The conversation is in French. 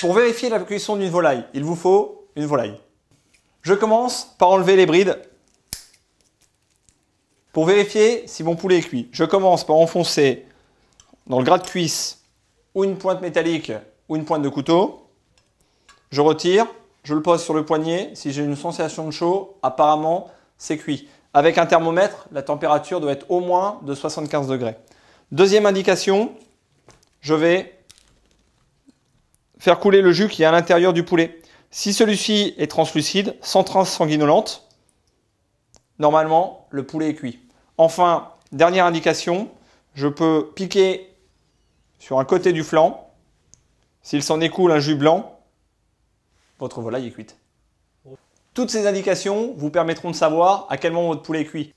Pour vérifier la cuisson d'une volaille, il vous faut une volaille. Je commence par enlever les brides pour vérifier si mon poulet est cuit. Je commence par enfoncer dans le gras de cuisse ou une pointe métallique ou une pointe de couteau. Je retire, je le pose sur le poignet. Si j'ai une sensation de chaud, apparemment c'est cuit. Avec un thermomètre, la température doit être au moins de 75 degrés. Deuxième indication, je vais faire couler le jus qui est à l'intérieur du poulet. Si celui-ci est translucide, sans traces sanguinolente, normalement, le poulet est cuit. Enfin, dernière indication, je peux piquer sur un côté du flanc. S'il s'en écoule un jus blanc, votre volaille est cuite. Toutes ces indications vous permettront de savoir à quel moment votre poulet est cuit.